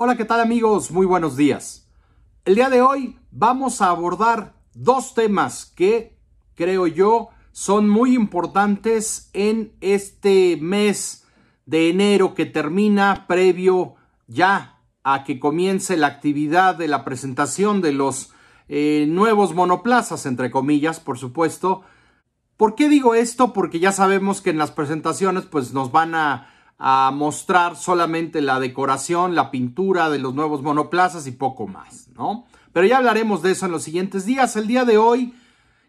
Hola, ¿qué tal amigos? Muy buenos días. El día de hoy vamos a abordar dos temas que creo yo son muy importantes en este mes de enero que termina previo ya a que comience la actividad de la presentación de los eh, nuevos monoplazas, entre comillas, por supuesto. ¿Por qué digo esto? Porque ya sabemos que en las presentaciones pues nos van a a mostrar solamente la decoración, la pintura de los nuevos monoplazas y poco más, ¿no? Pero ya hablaremos de eso en los siguientes días. El día de hoy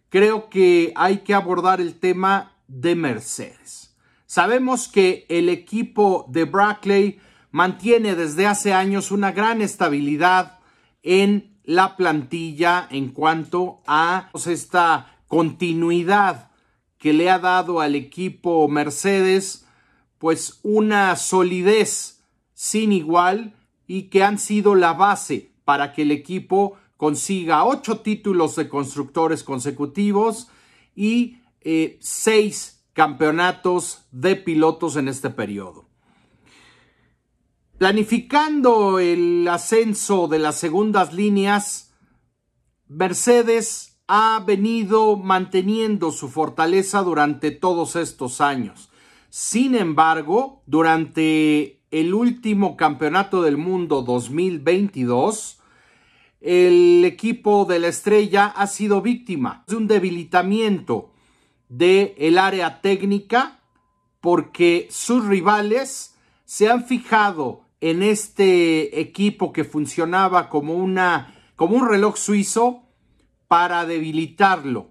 creo que hay que abordar el tema de Mercedes. Sabemos que el equipo de Brackley mantiene desde hace años una gran estabilidad en la plantilla en cuanto a pues, esta continuidad que le ha dado al equipo Mercedes pues una solidez sin igual y que han sido la base para que el equipo consiga ocho títulos de constructores consecutivos y eh, seis campeonatos de pilotos en este periodo. Planificando el ascenso de las segundas líneas, Mercedes ha venido manteniendo su fortaleza durante todos estos años sin embargo, durante el último Campeonato del Mundo 2022, el equipo de la estrella ha sido víctima de un debilitamiento del el área técnica porque sus rivales se han fijado en este equipo que funcionaba como, una, como un reloj suizo para debilitarlo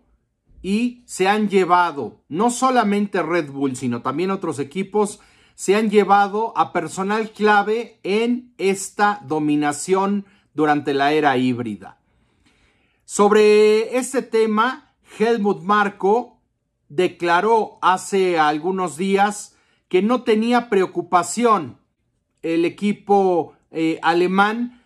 y se han llevado, no solamente Red Bull, sino también otros equipos, se han llevado a personal clave en esta dominación durante la era híbrida. Sobre este tema, Helmut Marco declaró hace algunos días que no tenía preocupación el equipo eh, alemán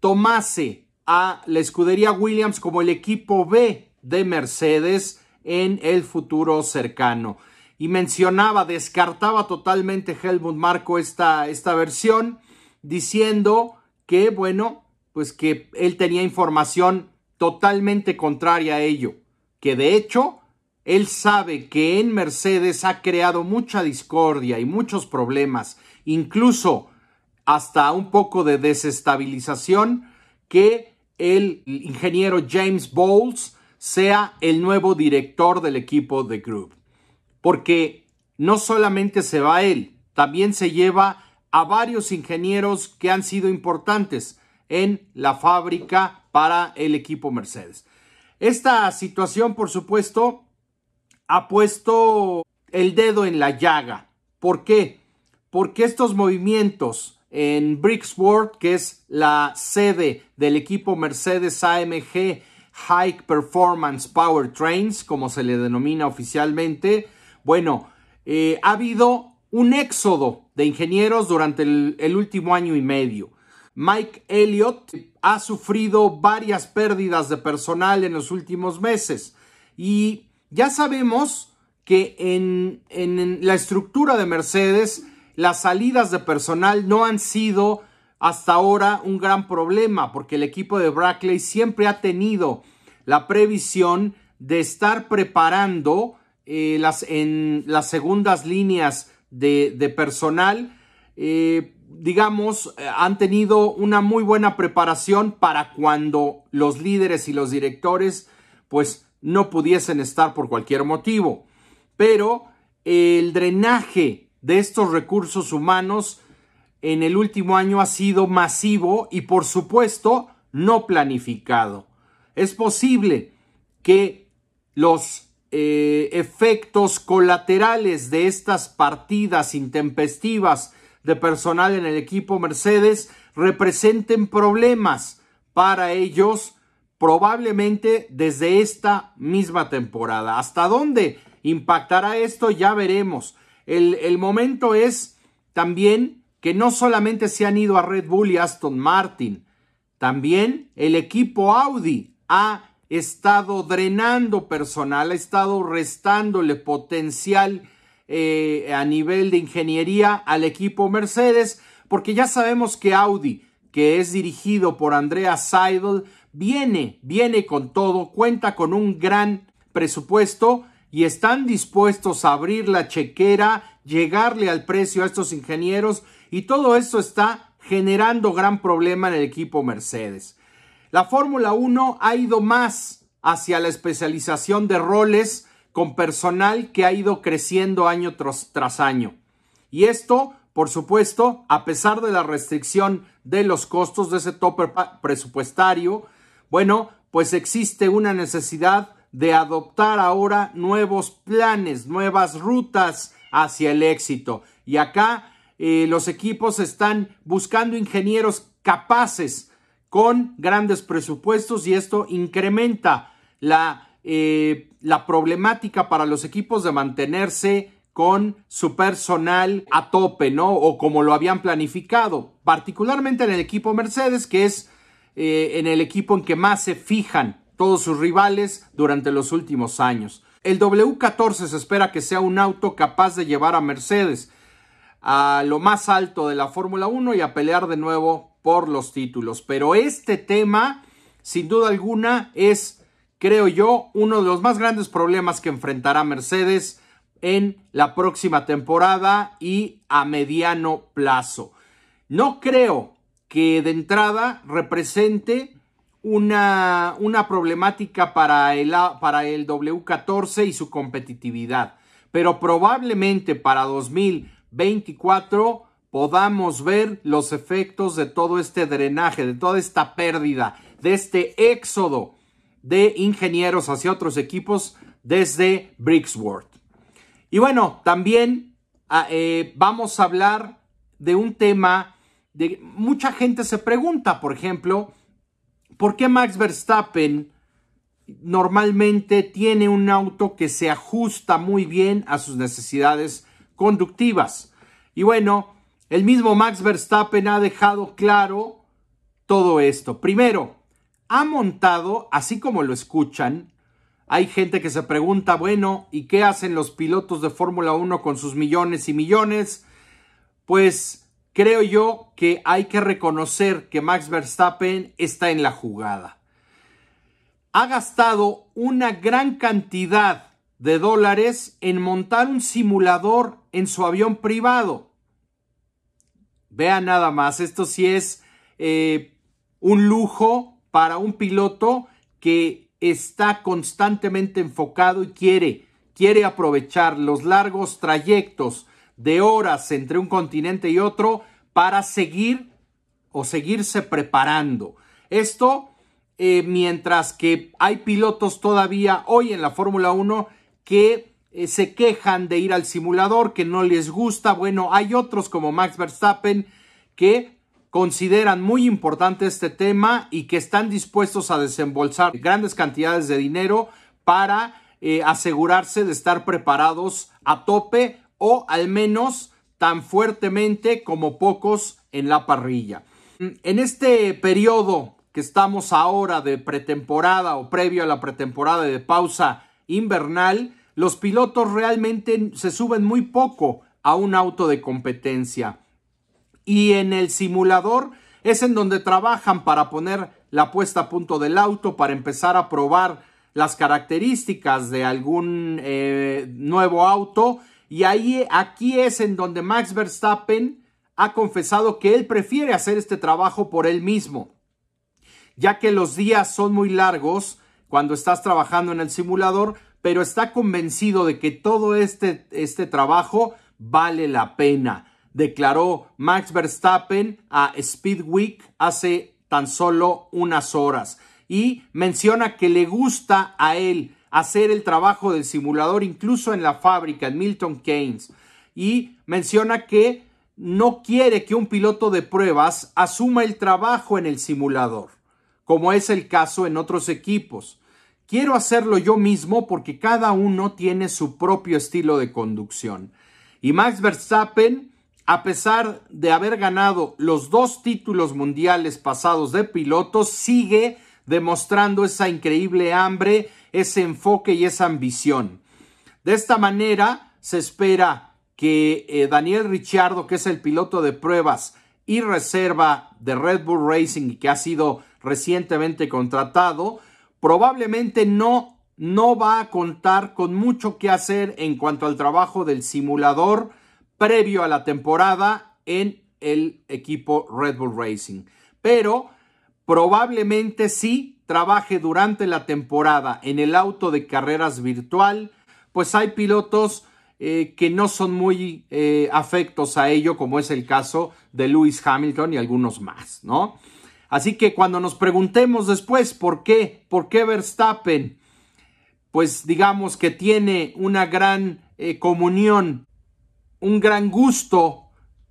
tomase a la escudería Williams como el equipo B de Mercedes en el futuro cercano. Y mencionaba, descartaba totalmente Helmut Marco esta, esta versión, diciendo que, bueno, pues que él tenía información totalmente contraria a ello, que de hecho él sabe que en Mercedes ha creado mucha discordia y muchos problemas, incluso hasta un poco de desestabilización que el ingeniero James Bowles sea el nuevo director del equipo de Group. Porque no solamente se va él, también se lleva a varios ingenieros que han sido importantes en la fábrica para el equipo Mercedes. Esta situación, por supuesto, ha puesto el dedo en la llaga. ¿Por qué? Porque estos movimientos en Brixworth, que es la sede del equipo Mercedes AMG High Performance Powertrains, como se le denomina oficialmente, bueno, eh, ha habido un éxodo de ingenieros durante el, último año y medio. Mike Elliott ha sufrido varias pérdidas de personal en los últimos meses y ya sabemos que en, la estructura de Mercedes las salidas de personal no han sido hasta ahora un gran problema porque el equipo de Brackley siempre ha tenido la previsión de estar preparando eh, las, en las segundas líneas de, personal. Eh, digamos, eh, han tenido una muy buena preparación para cuando los líderes y los directores pues no pudiesen estar por cualquier motivo. Pero el drenaje de estos recursos humanos en el último año ha sido masivo y por supuesto no planificado. Es posible que los eh, efectos colaterales de estas partidas intempestivas de personal en el equipo Mercedes representen problemas para ellos probablemente desde esta misma temporada. ¿Hasta dónde impactará esto? Ya veremos. el momento es también que no solamente se han ido a Red Bull y Aston Martin, también el equipo Audi ha estado drenando personal, ha estado restándole potencial eh, a nivel de ingeniería al equipo Mercedes, porque ya sabemos que Audi, que es dirigido por Andrea Seidel, viene, viene con todo, cuenta con un gran presupuesto y están dispuestos a abrir la chequera, llegarle al precio a estos ingenieros y todo esto está generando gran problema en el equipo Mercedes. La Fórmula 1 ha ido más hacia la especialización de roles con personal que ha ido creciendo año tras, año. Y esto, por supuesto, a pesar de la restricción de los costos de ese tope presupuestario, bueno, pues existe una necesidad de adoptar ahora nuevos planes, nuevas rutas hacia el éxito. Y acá eh, los equipos están buscando ingenieros capaces con grandes presupuestos y esto incrementa eh, la, problemática para los equipos de mantenerse con su personal a tope, ¿no? O como lo habían planificado, particularmente en el equipo Mercedes, que es eh, en el equipo en que más se fijan todos sus rivales durante los últimos años. El W14 se espera que sea un auto capaz de llevar a Mercedes a lo más alto de la Fórmula 1 y a pelear de nuevo por los títulos. Pero este tema, sin duda alguna, es, creo yo, uno de los más grandes problemas que enfrentará Mercedes en la próxima temporada y a mediano plazo. No creo que de entrada represente una, una problemática para el, para el W14 y su competitividad, pero probablemente para 2000 24 podamos ver los efectos de todo este drenaje, de toda esta pérdida, de este éxodo de ingenieros hacia otros equipos desde Bricksworth. Y bueno, también ah, eh, vamos a hablar de un tema de mucha gente se pregunta, por ejemplo, ¿por qué Max Verstappen normalmente tiene un auto que se ajusta muy bien a sus necesidades conductivas. Y bueno, el mismo Max Verstappen ha dejado claro todo esto. Primero, ha montado, así como lo escuchan, hay gente que se pregunta, bueno, ¿y qué hacen los pilotos de Fórmula 1 con sus millones y millones? Pues creo yo que hay que reconocer que Max Verstappen está en la jugada. Ha gastado una gran cantidad de dólares en montar un simulador en su avión privado. Vean nada más, esto sí es eh, un lujo para un piloto que está constantemente enfocado y quiere, quiere aprovechar los largos trayectos de horas entre un continente y otro para seguir o seguirse preparando. Esto eh, mientras que hay pilotos todavía hoy en la Fórmula 1 que eh, se quejan de ir al simulador, que no les gusta. Bueno, hay otros como Max Verstappen que consideran muy importante este tema y que están dispuestos a desembolsar grandes cantidades de dinero para eh, asegurarse de estar preparados a tope o al menos tan fuertemente como pocos en la parrilla. En este periodo que estamos ahora de pretemporada o previo a la pretemporada de pausa invernal, los pilotos realmente se suben muy poco a un auto de competencia. Y en el simulador es en donde trabajan para poner la puesta a punto del auto, para empezar a probar las características de algún eh, nuevo auto. Y ahí, aquí es en donde Max Verstappen ha confesado que él prefiere hacer este trabajo por él mismo, ya que los días son muy largos cuando estás trabajando en el simulador, pero está convencido de que todo este, este, trabajo vale la pena, declaró Max Verstappen a Speedweek hace tan solo unas horas y menciona que le gusta a él hacer el trabajo del simulador incluso en la fábrica en Milton Keynes y menciona que no quiere que un piloto de pruebas asuma el trabajo en el simulador, como es el caso en otros equipos. Quiero hacerlo yo mismo porque cada uno tiene su propio estilo de conducción. Y Max Verstappen, a pesar de haber ganado los dos títulos mundiales pasados de piloto, sigue demostrando esa increíble hambre, ese enfoque y esa ambición. De esta manera se espera que eh, Daniel Ricciardo, que es el piloto de pruebas y reserva de Red Bull Racing y que ha sido recientemente contratado, probablemente no, no va a contar con mucho que hacer en cuanto al trabajo del simulador previo a la temporada en el equipo Red Bull Racing. Pero probablemente sí trabaje durante la temporada en el auto de carreras virtual, pues hay pilotos eh, que no son muy eh, afectos a ello, como es el caso de Lewis Hamilton y algunos más, ¿no? Así que cuando nos preguntemos después por qué, por qué Verstappen, pues digamos que tiene una gran eh, comunión, un gran gusto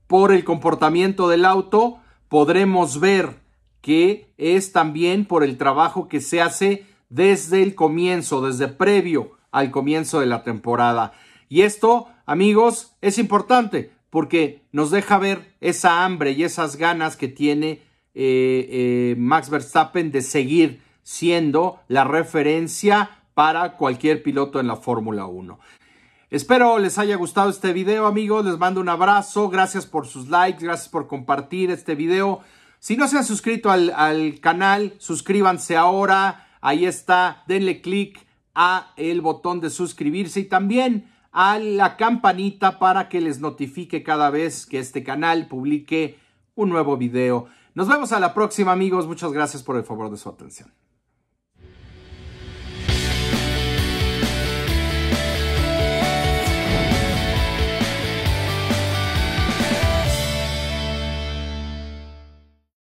por el comportamiento del auto, podremos ver que es también por el trabajo que se hace desde el comienzo, desde previo al comienzo de la temporada. Y esto, amigos, es importante porque nos deja ver esa hambre y esas ganas que tiene eh, eh, Max Verstappen de seguir siendo la referencia para cualquier piloto en la Fórmula 1. Espero les haya gustado este video, amigos. Les mando un abrazo. Gracias por sus likes. Gracias por compartir este video. Si no se han suscrito al, al canal, suscríbanse ahora. Ahí está. Denle click a el botón de suscribirse y también a la campanita para que les notifique cada vez que este canal publique un nuevo video. Nos vemos a la próxima, amigos. Muchas gracias por el favor de su atención.